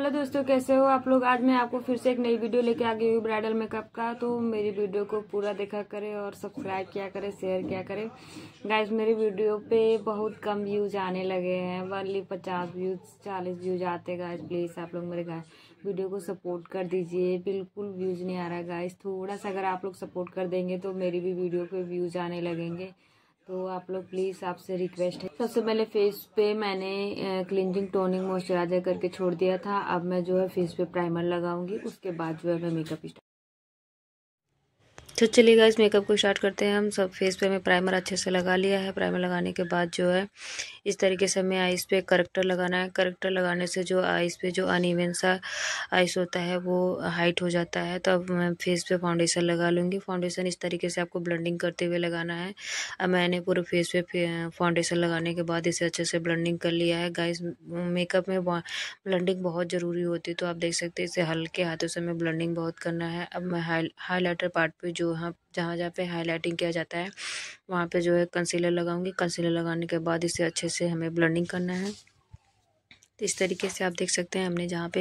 hello दोस्तों कैसे हो आप लोग आज मैं आपको फिर से एक नई वीडियो लेके आ गई हूँ ब्राइडल मेकअप का तो मेरी वीडियो को पूरा देखा करें और सब्सक्राइब किया करें शेयर किया करें गाइस मेरी वीडियो पे बहुत कम व्यूज आने लगे हैं वर्ली पचास व्यूज चालीस व्यूज आते गाइस प्लीज़ आप लोग मेरे गाय वीडियो को सपोर्ट कर दीजिए बिल्कुल व्यूज़ नहीं आ रहा गाइस थोड़ा सा अगर आप लोग सपोर्ट कर देंगे तो मेरी भी वीडियो पर व्यूज़ आने लगेंगे तो आप लोग प्लीज़ आपसे रिक्वेस्ट है सबसे पहले फेस पे मैंने क्लिनजिंग टोनिंग मॉइस्चराइजर करके छोड़ दिया था अब मैं जो है फेस पे प्राइमर लगाऊंगी उसके बाद जो है मैं मेकअप स्टार्ट तो चलिएगा इस मेकअप को स्टार्ट करते हैं हम सब फेस पे हमें प्राइमर अच्छे से लगा लिया है प्राइमर लगाने के बाद जो है इस तरीके से हमें आइस पे करेक्टर लगाना है करेक्टर लगाने से जो आइस पे जो अनइवन सा आइस होता है वो हाइट हो जाता है तो अब मैं फेस पे फाउंडेशन लगा लूँगी फाउंडेशन इस तरीके से आपको ब्लेंडिंग करते हुए लगाना है अब मैंने पूरे फेस पे फाउंडेशन लगाने के बाद इसे अच्छे से ब्लेंडिंग कर लिया है गाइस मेकअप में ब्लेंडिंग बहुत ज़रूरी होती है तो आप देख सकते हैं इसे हल्के हाथों से हमें ब्लेंडिंग बहुत करना है अब मैं हाईलाइटर पार्ट पर जो वहाँ जहाँ जहाँ पे हाईलाइटिंग किया जाता है वहाँ पे जो है कंसीलर लगाऊंगी कंसीलर लगाने के बाद इसे अच्छे से हमें ब्लेंडिंग करना है तो इस तरीके से आप देख सकते हैं हमने जहाँ पे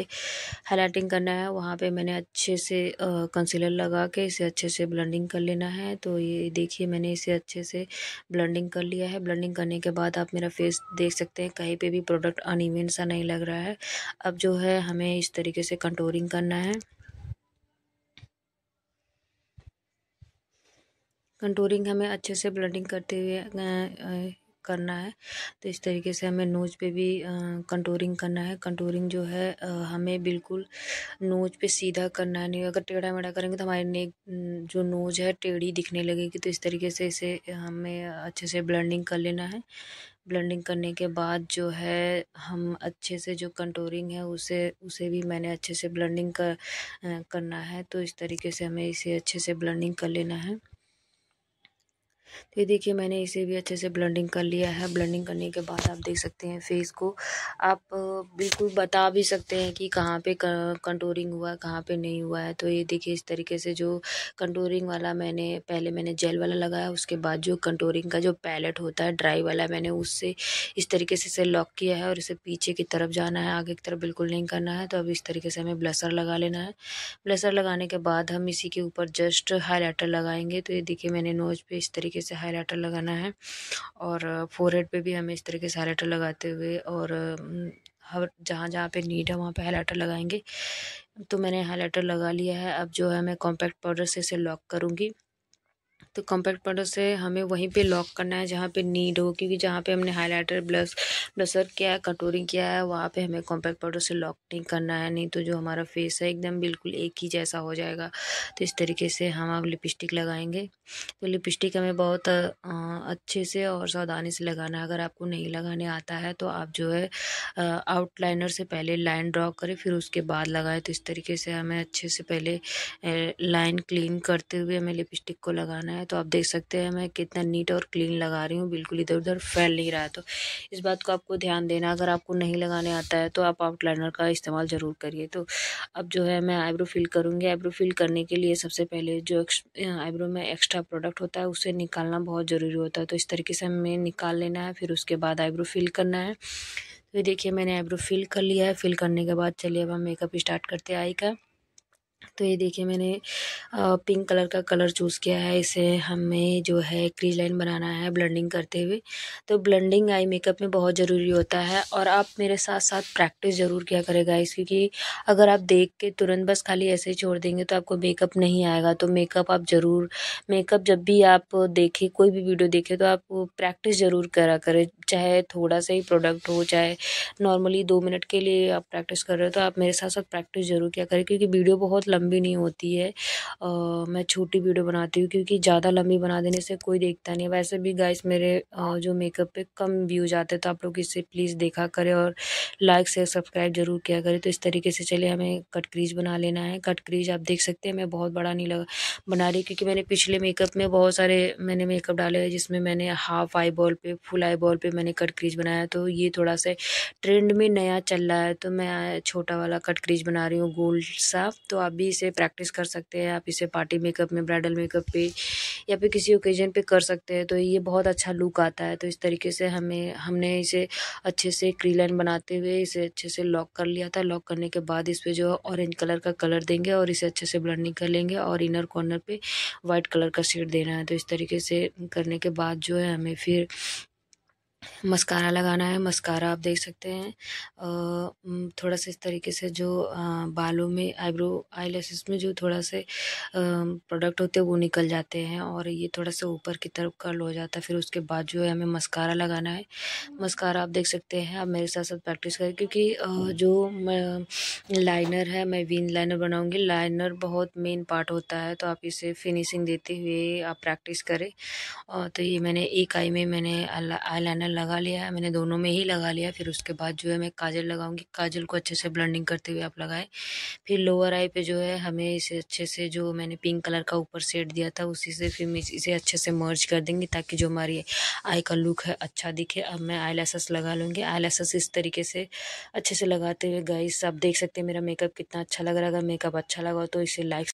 हाईलाइटिंग करना है वहाँ पे मैंने अच्छे से कंसीलर लगा के इसे अच्छे से ब्लेंडिंग कर लेना है तो ये देखिए मैंने इसे अच्छे से ब्लेंडिंग कर लिया है ब्लेंडिंग करने के बाद आप मेरा फेस देख सकते हैं कहीं पे भी प्रोडक्ट अनइवन सा नहीं लग रहा है अब जो है हमें इस तरीके से कंटोरिंग करना है कंटूरिंग हमें अच्छे से ब्लडिंग करते हुए करना है तो इस तरीके से हमें नोज पे भी कंटूरिंग करना है कंटूरिंग जो है हमें बिल्कुल नोज पे सीधा करना है नहीं अगर टेढ़ा मेढ़ा करेंगे तो हमारी नेक जो नोज है टेढ़ी दिखने लगेगी तो इस तरीके से इसे हमें अच्छे से ब्लेंडिंग कर लेना है ब्लेंडिंग करने के बाद जो है हम अच्छे से जो कंटोरिंग है उसे उसे भी मैंने अच्छे से ब्लेंडिंग कर करना है तो इस तरीके से हमें इसे अच्छे से ब्लेंडिंग कर लेना है तो ये देखिए मैंने इसे भी अच्छे से ब्लेंडिंग कर लिया है ब्लेंडिंग करने के बाद आप देख सकते हैं फेस को आप बिल्कुल बता भी सकते हैं कि कहाँ पे कंटोरिंग हुआ है कहाँ पे नहीं हुआ है तो ये देखिए इस तरीके से जो कंटोरिंग वाला मैंने पहले मैंने जेल वाला लगाया उसके बाद जो कंटोरिंग का जो पैलेट होता है ड्राई वाला मैंने उससे इस तरीके से इसे लॉक किया है और इसे पीछे की तरफ जाना है आगे की तरफ बिल्कुल नहीं करना है तो अब इस तरीके से हमें ब्लसर लगा लेना है ब्लसर लगाने के बाद हम इसी के ऊपर जस्ट हाईलाइटर लगाएंगे तो ये देखिए मैंने नोज पर इस तरीके तरीके से हाईलाइटर लगाना है और फोरहेड पे भी हमें इस तरीके से हाईलाइटर लगाते हुए और हम्म, हर जहाँ जहाँ पे नीड है वहाँ पे हाईलाइटर लगाएंगे तो मैंने हाईलाइटर लगा लिया है अब जो है मैं कॉम्पैक्ट पाउडर से इसे लॉक करूँगी तो कॉम्पैक्ट पाउडर से हमें वहीं पे लॉक करना है जहाँ पे नीड हो क्योंकि जहाँ पे हमने हाइलाइटर ब्लस ब्लसर किया है कटोरी किया है वहाँ पे हमें कॉम्पैक्ट पाउडर से लॉक नहीं करना है नहीं तो जो हमारा फेस है एकदम बिल्कुल एक ही जैसा हो जाएगा तो इस तरीके से हम आप लिपस्टिक लगाएंगे तो लिपस्टिक हमें बहुत अच्छे से और सावधानी से लगाना है अगर आपको नहीं लगाने आता है तो आप जो है आउटलाइनर से पहले लाइन ड्रॉ करें फिर उसके बाद लगाएं तो इस तरीके से हमें अच्छे से पहले लाइन क्लीन करते हुए हमें लिपस्टिक को लगाना है तो आप देख सकते हैं मैं कितना नीट और क्लीन लगा रही हूँ बिल्कुल इधर उधर फैल नहीं रहा है तो इस बात को आपको ध्यान देना अगर आपको नहीं लगाने आता है तो आप आउटलाइनर का इस्तेमाल ज़रूर करिए तो अब जो है मैं आईब्रो फिल करूँगी आईब्रो फिल करने के लिए सबसे पहले जो आईब्रो में एक्स्ट्रा प्रोडक्ट होता है उसे निकालना बहुत ज़रूरी होता है तो इस तरीके से हमें निकाल लेना है फिर उसके बाद आईब्रो फिल करना है तो देखिए मैंने आईब्रो फिल कर लिया है फिल करने के बाद चलिए अब हम मेकअप स्टार्ट करते हैं आई का तो ये देखिए मैंने पिंक कलर का कलर चूज़ किया है इसे हमें जो है क्रीज लाइन बनाना है ब्लेंडिंग करते हुए तो ब्लेंडिंग आई मेकअप में बहुत ज़रूरी होता है और आप मेरे साथ साथ प्रैक्टिस ज़रूर किया करेगा इस क्योंकि अगर आप देख के तुरंत बस खाली ऐसे ही छोड़ देंगे तो आपको मेकअप नहीं आएगा तो मेकअप आप ज़रूर मेकअप जब भी आप देखें कोई भी वीडियो देखें तो आप प्रैक्टिस ज़रूर करा करें चाहे थोड़ा सा ही प्रोडक्ट हो चाहे नॉर्मली दो मिनट के लिए आप प्रैक्टिस कर रहे हो तो आप मेरे साथ साथ प्रैक्टिस ज़रूर किया करें क्योंकि वीडियो बहुत लंबी नहीं होती है आ, मैं छोटी वीडियो बनाती हूँ क्योंकि ज़्यादा लंबी बना देने से कोई देखता नहीं वैसे भी गाइस मेरे आ, जो मेकअप पे कम व्यूज आते तो आप लोग इसे प्लीज़ देखा करें और लाइक से सब्सक्राइब जरूर किया करें तो इस तरीके से चले हमें कट क्रीज बना लेना है कट क्रीज आप देख सकते हैं मैं बहुत बड़ा नहीं लगा बना रही क्योंकि मैंने पिछले मेकअप में बहुत सारे मैंने मेकअप डाले हैं जिसमें मैंने हाफ आई बॉल पे फुल आई बॉल पे मैंने कट क्रीज बनाया तो ये थोड़ा सा ट्रेंड में नया चल रहा है तो मैं छोटा वाला कट क्रीज बना रही हूँ गोल्ड सा तो आप भी इसे प्रैक्टिस कर सकते हैं आप इसे पार्टी मेकअप में ब्राइडल मेकअप पे या फिर किसी ओकेजन पे कर सकते हैं तो ये बहुत अच्छा लुक आता है तो इस तरीके से हमें हमने इसे अच्छे से क्री लाइन बनाते हुए इसे अच्छे से लॉक कर लिया था लॉक करने के बाद इस पर जो ऑरेंज कलर का कलर देंगे और इसे अच्छे से ब्लड कर लेंगे और इनर कॉर्नर पर व्हाइट कलर का शेड देना है तो इस तरीके से करने के बाद जो है हमें फिर मस्कारा लगाना है मस्कारा आप देख सकते हैं थोड़ा सा इस तरीके से जो बालों में आईब्रो आई में जो थोड़ा से प्रोडक्ट होते हैं वो निकल जाते हैं और ये थोड़ा सा ऊपर की तरफ कर्ल हो जाता है फिर उसके बाद जो है हमें मस्कारा लगाना है मस्कारा आप देख सकते हैं आप मेरे साथ साथ प्रैक्टिस करें क्योंकि जो लाइनर है मैं वीन लाइनर बनाऊँगी लाइनर बहुत मेन पार्ट होता है तो आप इसे फिनिशिंग देते हुए आप प्रैक्टिस करें तो ये मैंने एक आई में मैंने आई लाइनर लगा लिया है मैंने दोनों में ही लगा लिया फिर उसके बाद जो है मैं काजल लगाऊंगी काजल को अच्छे से ब्लेंडिंग करते हुए आप लगाएं फिर लोअर आई पे जो है हमें इसे अच्छे से जो मैंने पिंक कलर का ऊपर सेट दिया था उसी से फिर इसे अच्छे से मर्ज कर देंगे ताकि जो हमारी आई का लुक है अच्छा दिखे अब मैं आई लगा लूँगी आई इस तरीके से अच्छे से लगाते हुए गाइस आप देख सकते हैं मेरा मेकअप कितना अच्छा लग रहा है अगर मेकअप अच्छा लगा तो इसे लाइक